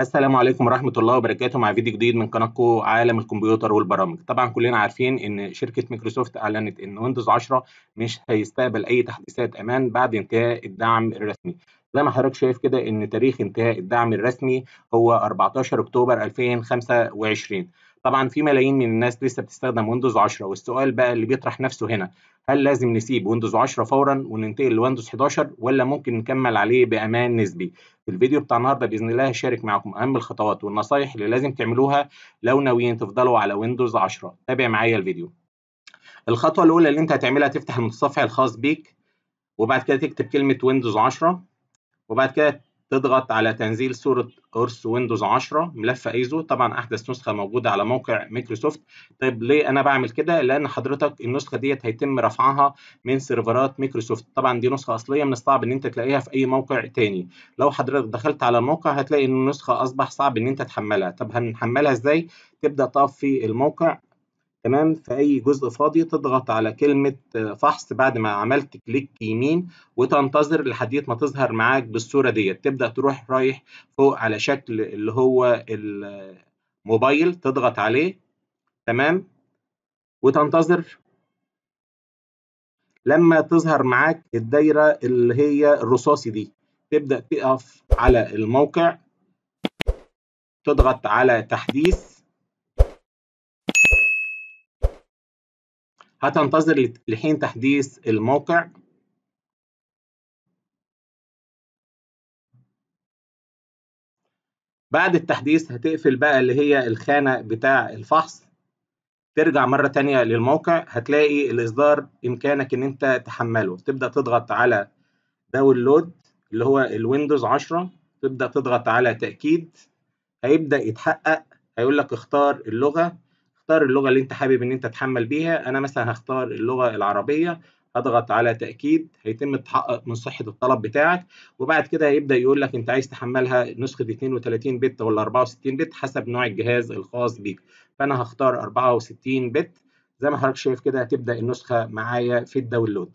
السلام عليكم ورحمة الله وبركاته مع فيديو جديد من قناتكم عالم الكمبيوتر والبرامج طبعا كلنا عارفين ان شركة مايكروسوفت اعلنت ان ويندوز 10 مش هيستقبل اي تحديثات امان بعد انتهاء الدعم الرسمي زي ما حضرتك شايف كده ان تاريخ انتهاء الدعم الرسمي هو 14 اكتوبر 2025 طبعا في ملايين من الناس لسه بتستخدم ويندوز 10 والسؤال بقى اللي بيطرح نفسه هنا هل لازم نسيب ويندوز 10 فورا وننتقل لويندوز 11 ولا ممكن نكمل عليه بامان نسبي في الفيديو بتاع النهارده باذن الله هشارك معاكم اهم الخطوات والنصايح اللي لازم تعملوها لو ناويين تفضلوا على ويندوز 10 تابع معايا الفيديو الخطوه الاولى اللي انت هتعملها تفتح المتصفح الخاص بيك وبعد كده تكتب كلمه ويندوز 10 وبعد كده تضغط على تنزيل صورة قرص ويندوز 10 ملف ايزو طبعا احدث نسخة موجودة على موقع مايكروسوفت طيب ليه انا بعمل كده لان حضرتك النسخة ديت هيتم رفعها من سيرفرات مايكروسوفت طبعا دي نسخة اصلية من الصعب ان انت تلاقيها في اي موقع تاني لو حضرتك دخلت على الموقع هتلاقي ان النسخة اصبح صعب ان انت تحملها طب هنحملها ازاي تبدا تقف في الموقع تمام في اي جزء فاضي تضغط على كلمه آه، فحص بعد ما عملت كليك يمين وتنتظر لحد ما تظهر معاك بالصوره ديت تبدا تروح رايح فوق على شكل اللي هو الموبايل تضغط عليه تمام وتنتظر لما تظهر معاك الدايره اللي هي الرصاصي دي تبدا تقف على الموقع تضغط على تحديث هتنتظر لحين تحديث الموقع بعد التحديث هتقفل بقى اللي هي الخانة بتاع الفحص ترجع مرة تانية للموقع هتلاقي الإصدار إمكانك إن أنت تحمله تبدأ تضغط على داونلود اللي هو الويندوز 10 تبدأ تضغط على تأكيد هيبدأ يتحقق هيقول لك اختار اللغة تختار اللغة اللي انت حابب ان انت تتحمل بيها انا مثلا هختار اللغة العربية اضغط على تأكيد هيتم التحقق من صحة الطلب بتاعك وبعد كده هيبدأ يقول لك انت عايز تحملها نسخة 32 بت ولا 64 بت حسب نوع الجهاز الخاص بيك فانا هختار 64 بت زي ما حضرتك شايف كده هتبدأ النسخة معايا في الداونلود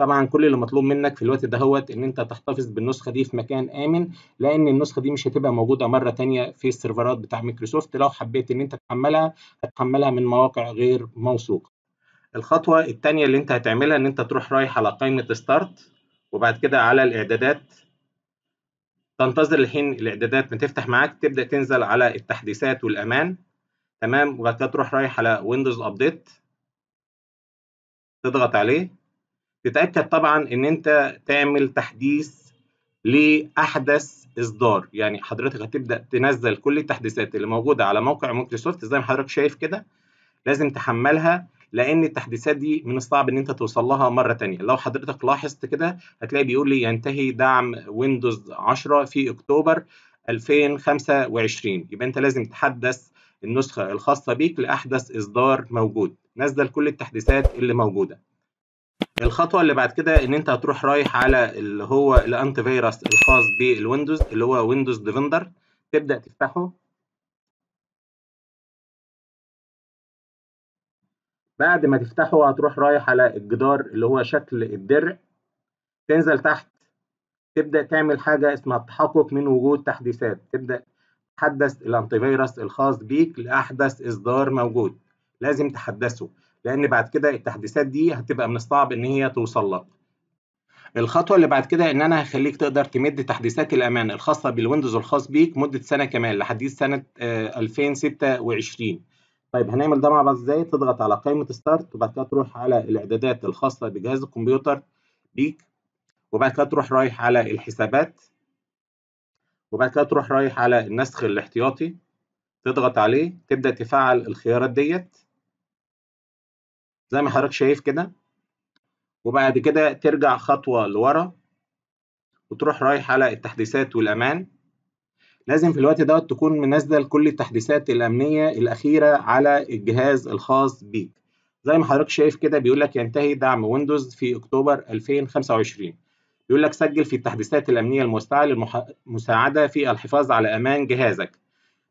طبعا كل اللي مطلوب منك في الوقت دهوت ان انت تحتفظ بالنسخه دي في مكان امن لان النسخه دي مش هتبقى موجوده مره ثانيه في السيرفرات بتاع مايكروسوفت لو حبيت ان انت تحملها هتحملها من مواقع غير موثوقه الخطوه الثانيه اللي انت هتعملها ان انت تروح رايح على قائمه ستارت وبعد كده على الاعدادات تنتظر الحين الاعدادات ما تفتح معاك تبدا تنزل على التحديثات والامان تمام وبعد كده تروح رايح على ويندوز ابديت تضغط عليه تتاكد طبعا ان انت تعمل تحديث لاحدث اصدار يعني حضرتك هتبدا تنزل كل التحديثات اللي موجوده على موقع مايكروسوفت زي ما حضرتك شايف كده لازم تحملها لان التحديثات دي من الصعب ان انت توصل لها مره تانية لو حضرتك لاحظت كده هتلاقي بيقول لي ينتهي دعم ويندوز 10 في اكتوبر 2025 يبقى انت لازم تحدث النسخه الخاصه بيك لاحدث اصدار موجود نزل كل التحديثات اللي موجوده الخطوه اللي بعد كده ان انت هتروح رايح على اللي هو الانتي فيروس الخاص بالويندوز اللي هو ويندوز ديفندر تبدا تفتحه بعد ما تفتحه هتروح رايح على الجدار اللي هو شكل الدرع تنزل تحت تبدا تعمل حاجه اسمها التحقق من وجود تحديثات تبدا تحدث الانتي فيروس الخاص بيك لاحدث اصدار موجود لازم تحدثه لان بعد كده التحديثات دي هتبقى من الصعب ان هي توصل لك الخطوه اللي بعد كده ان انا هخليك تقدر تمد تحديثات الامان الخاصه بالويندوز الخاص بيك مده سنه كمان لحد سنه 2026 آه، طيب هنعمل ده مع بعض ازاي تضغط على قائمه ستارت وبعد كده تروح على الاعدادات الخاصه بجهاز الكمبيوتر بيك وبعد كده تروح رايح على الحسابات وبعد كده تروح رايح على النسخ الاحتياطي تضغط عليه تبدا تفعل الخيارات ديت زي ما حضرتك شايف كده وبعد كده ترجع خطوة لورا وتروح رايح على التحديثات والأمان لازم في الوقت ده تكون منزل كل التحديثات الأمنية الأخيرة على الجهاز الخاص بيك زي ما حضرتك شايف كده بيقول لك ينتهي دعم ويندوز في أكتوبر 2025 بيقول لك سجل في التحديثات الأمنية الموسعة للمساعدة في الحفاظ على أمان جهازك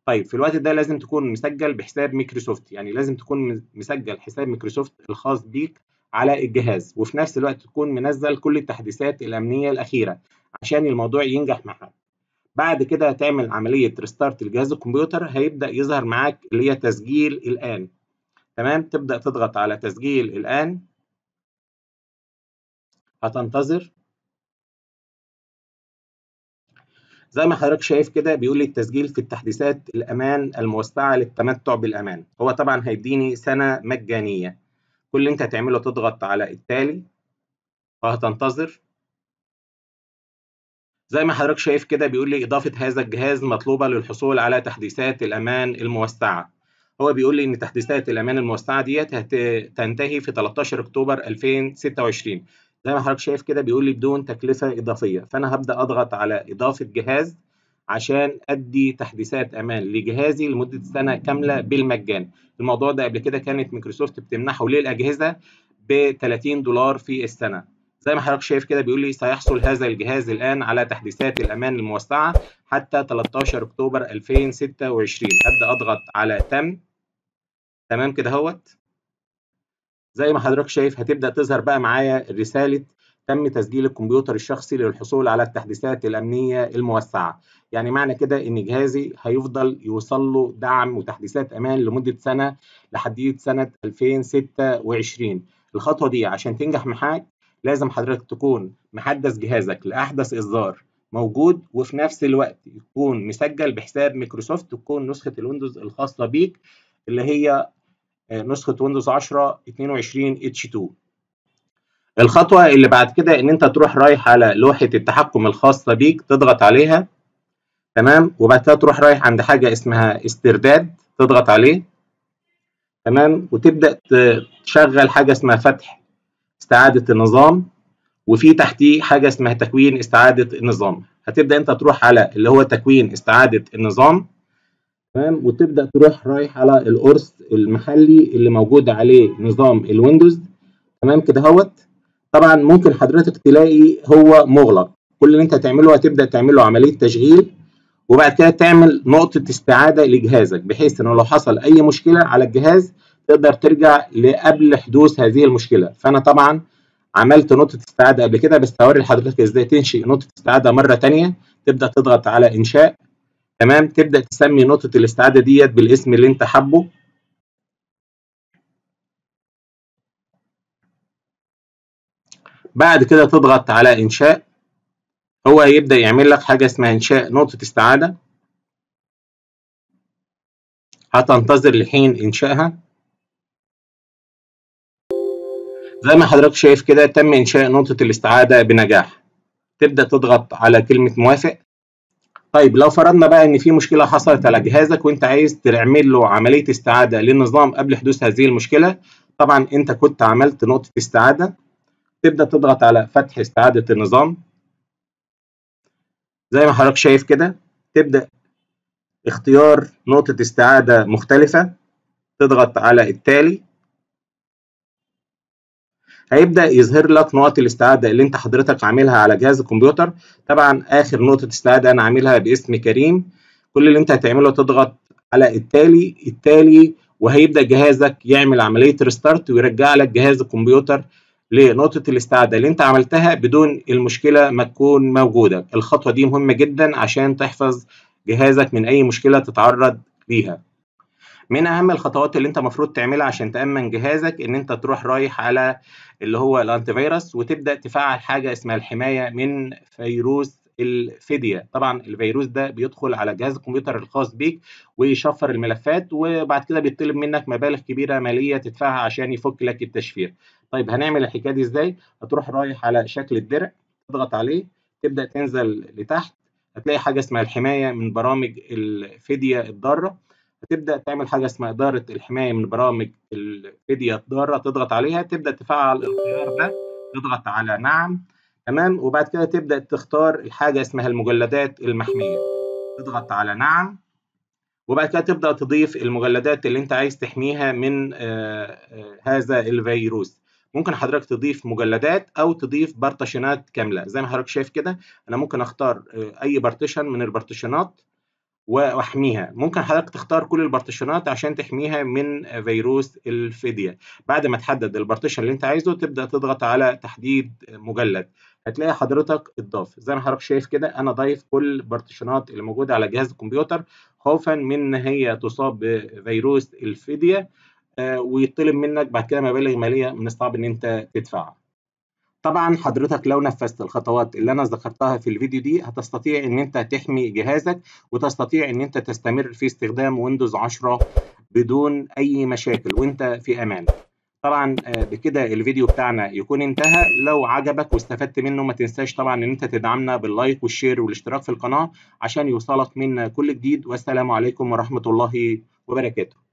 طيب في الوقت ده لازم تكون مسجل بحساب مايكروسوفت يعني لازم تكون مسجل حساب مايكروسوفت الخاص بيك على الجهاز وفي نفس الوقت تكون منزل كل التحديثات الامنيه الاخيره عشان الموضوع ينجح معاك بعد كده هتعمل عمليه ريستارت لجهاز الكمبيوتر هيبدا يظهر معاك اللي هي تسجيل الان تمام تبدا تضغط على تسجيل الان هتنتظر زي ما حضرتك شايف كده بيقول لي التسجيل في التحديثات الامان الموسعه للتمتع بالامان هو طبعا هيديني سنه مجانيه كل اللي انت هتعمله تضغط على التالي وهتنتظر زي ما حضرتك شايف كده بيقول لي إضافة هذا الجهاز مطلوبة للحصول على تحديثات الأمان الموسعة هو بيقول لي إن تحديثات الأمان الموسعة ديت هتنتهي في 13 أكتوبر 2026 زي ما حضرتك شايف كده بيقول لي بدون تكلفه اضافيه فانا هبدا اضغط على اضافه جهاز عشان ادي تحديثات امان لجهازي لمده سنه كامله بالمجان الموضوع ده قبل كده كانت مايكروسوفت بتمنحه للاجهزه ب 30 دولار في السنه زي ما حضرتك شايف كده بيقول لي سيحصل هذا الجهاز الان على تحديثات الامان الموسعه حتى 13 اكتوبر 2026 ابدا اضغط على تم تمام كده اهوت زي ما حضرتك شايف هتبدا تظهر بقى معايا رساله تم تسجيل الكمبيوتر الشخصي للحصول على التحديثات الامنيه الموسعه يعني معنى كده ان جهازي هيفضل يوصل له دعم وتحديثات امان لمده سنه لحد سنه 2026 الخطوه دي عشان تنجح معاك لازم حضرتك تكون محدث جهازك لاحدث اصدار موجود وفي نفس الوقت يكون مسجل بحساب مايكروسوفت تكون نسخه الويندوز الخاصه بيك اللي هي آه، نسخه ويندوز 10 22 h 2 الخطوه اللي بعد كده ان انت تروح رايح على لوحه التحكم الخاصه بيك تضغط عليها تمام وبعد كده تروح رايح عند حاجه اسمها استرداد تضغط عليه تمام وتبدا تشغل حاجه اسمها فتح استعاده النظام وفي تحتيه حاجه اسمها تكوين استعاده النظام هتبدا انت تروح على اللي هو تكوين استعاده النظام تمام وتبدا تروح رايح على القرص المحلي اللي موجود عليه نظام الويندوز تمام كده اهوت طبعا ممكن حضرتك تلاقي هو مغلق كل اللي انت هتعمله هتبدا تعمله عمليه تشغيل وبعد كده تعمل نقطه استعاده لجهازك بحيث انه لو حصل اي مشكله على الجهاز تقدر ترجع لقبل حدوث هذه المشكله فانا طبعا عملت نقطه استعاده قبل كده بس هوري لحضرتك ازاي تنشئ نقطه استعاده مره ثانيه تبدا تضغط على انشاء تمام تبدا تسمي نقطه الاستعاده ديت بالاسم اللي انت حابه بعد كده تضغط على انشاء هو هيبدا يعمل لك حاجه اسمها انشاء نقطه استعاده هتنتظر لحين انشائها زي ما حضرتك شايف كده تم انشاء نقطه الاستعاده بنجاح تبدا تضغط على كلمه موافق طيب لو فرضنا بقى ان في مشكله حصلت على جهازك وانت عايز تعمل له عمليه استعاده للنظام قبل حدوث هذه المشكله طبعا انت كنت عملت نقطه استعاده تبدا تضغط على فتح استعاده النظام زي ما حضرتك شايف كده تبدا اختيار نقطه استعاده مختلفه تضغط على التالي هيبدا يظهر لك نقط الاستعاده اللي انت حضرتك عاملها على جهاز الكمبيوتر طبعا اخر نقطه استعاده انا عاملها باسم كريم كل اللي انت هتعمله تضغط على التالي التالي وهيبدا جهازك يعمل عمليه ريستارت ويرجع لك جهاز الكمبيوتر لنقطه الاستعاده اللي انت عملتها بدون المشكله ما تكون موجوده الخطوه دي مهمه جدا عشان تحفظ جهازك من اي مشكله تتعرض ليها من اهم الخطوات اللي انت المفروض تعملها عشان تامن جهازك ان انت تروح رايح على اللي هو الانتي فيروس وتبدا تفعل حاجه اسمها الحمايه من فيروس الفدية طبعا الفيروس ده بيدخل على جهاز الكمبيوتر الخاص بيك ويشفر الملفات وبعد كده بيطلب منك مبالغ كبيره ماليه تدفعها عشان يفك لك التشفير طيب هنعمل الحكايه دي ازاي هتروح رايح على شكل الدرع تضغط عليه تبدا تنزل لتحت هتلاقي حاجه اسمها الحمايه من برامج الفديه الضاره هتبدا تعمل حاجه اسمها اداره الحمايه من برامج الفديه الضاره تضغط عليها تبدا تفعل الخيار ده تضغط على نعم تمام وبعد كده تبدا تختار الحاجه اسمها المجلدات المحميه تضغط على نعم وبعد كده تبدا تضيف المجلدات اللي انت عايز تحميها من آه، آه، هذا الفيروس ممكن حضرتك تضيف مجلدات او تضيف بارتيشنات كامله زي ما حضرتك شايف كده انا ممكن اختار آه، اي بارتيشن من البارتيشنات واحميها ممكن حضرتك تختار كل البارتيشنات عشان تحميها من فيروس الفدية بعد ما تحدد البارتيشن اللي انت عايزه تبدا تضغط على تحديد مجلد هتلاقي حضرتك اتضاف زي ما حضرتك شايف كده انا ضايف كل البارتيشنات اللي موجوده على جهاز الكمبيوتر خوفا من ان هي تصاب بفيروس الفدية آه، ويطلب منك بعد كده مبالغ ماليه من الصعب ان انت تدفعها طبعا حضرتك لو نفذت الخطوات اللي انا ذكرتها في الفيديو دي هتستطيع ان انت تحمي جهازك وتستطيع ان انت تستمر في استخدام ويندوز 10 بدون اي مشاكل وانت في امان طبعا آه، بكده الفيديو بتاعنا يكون انتهى لو عجبك واستفدت منه ما تنساش طبعا ان انت تدعمنا باللايك والشير والاشتراك في القناة عشان يوصلك منا كل جديد والسلام عليكم ورحمة الله وبركاته